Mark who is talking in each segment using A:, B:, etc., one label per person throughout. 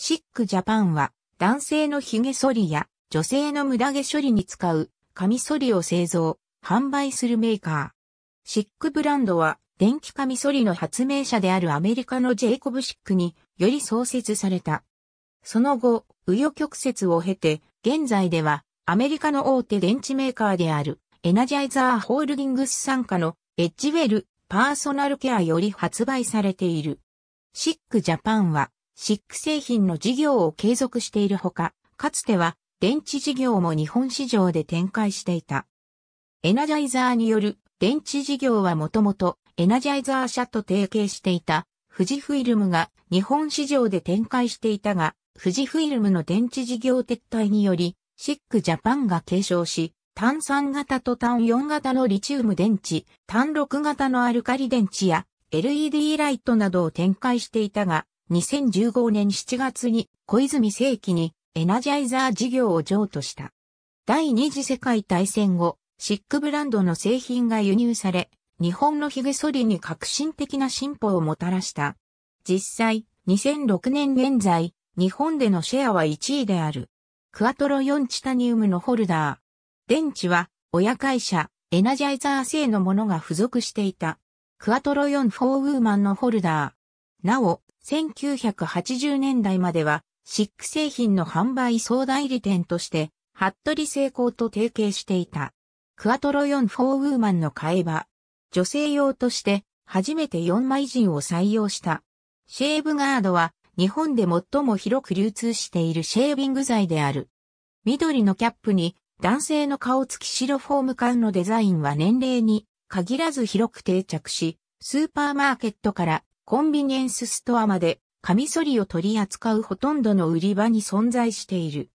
A: シックジャパンは男性の髭剃りや女性の無駄毛処理に使うカミソリを製造、販売するメーカー。シックブランドは電気カミソリの発明者であるアメリカのジェイコブ・シックにより創設された。その後、紆余曲折を経て、現在ではアメリカの大手電池メーカーであるエナジャイザーホールディングス傘下のエッジウェルパーソナルケアより発売されている。シックジャパンはシック製品の事業を継続しているほか、かつては電池事業も日本市場で展開していた。エナジャイザーによる電池事業はもともとエナジャイザー社と提携していた富士フイルムが日本市場で展開していたが、富士フイルムの電池事業撤退により、シックジャパンが継承し、単酸型と単4型のリチウム電池、単6型のアルカリ電池や LED ライトなどを展開していたが、2015年7月に小泉世紀にエナジャイザー事業を譲渡した。第二次世界大戦後、シックブランドの製品が輸入され、日本のヒゲ剃りに革新的な進歩をもたらした。実際、2006年現在、日本でのシェアは1位である。クアトロ4チタニウムのホルダー。電池は、親会社、エナジャイザー製のものが付属していた。クアトロ4フォーウーマンのホルダー。なお、1980年代までは、シック製品の販売総代理店として、服部製功と提携していた。クアトロ4フォーウーマンの買え場。女性用として、初めて4枚人を採用した。シェーブガードは、日本で最も広く流通しているシェービング剤である。緑のキャップに男性の顔付き白フォーム缶のデザインは年齢に限らず広く定着し、スーパーマーケットからコンビニエンスストアまで、カミソリを取り扱うほとんどの売り場に存在している。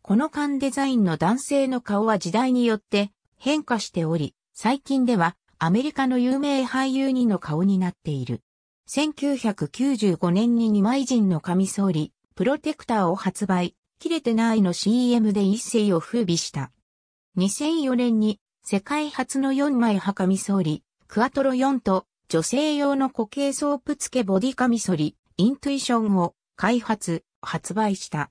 A: この缶デザインの男性の顔は時代によって変化しており、最近ではアメリカの有名俳優にの顔になっている。1995年に2枚人のカミソリ、プロテクターを発売、切れてないの CM で一世を風靡した。2004年に世界初の4枚派カミソリ、クアトロ4と女性用の固形ソープ付けボディカミソリ、イントゥイションを開発、発売した。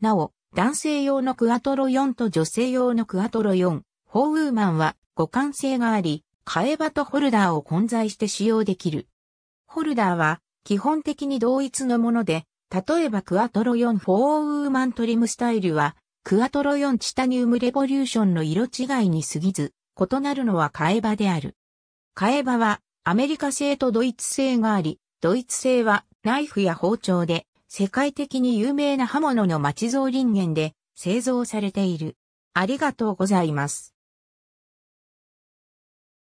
A: なお、男性用のクアトロ4と女性用のクアトロ4、ホーウーマンは互換性があり、替え刃とホルダーを混在して使用できる。ホルダーは基本的に同一のもので、例えばクアトロ4フォーウーマントリムスタイルは、クアトロ4チタニウムレボリューションの色違いに過ぎず、異なるのは替え刃である。替え刃はアメリカ製とドイツ製があり、ドイツ製はナイフや包丁で世界的に有名な刃物の町造林間で製造されている。ありがとうございます。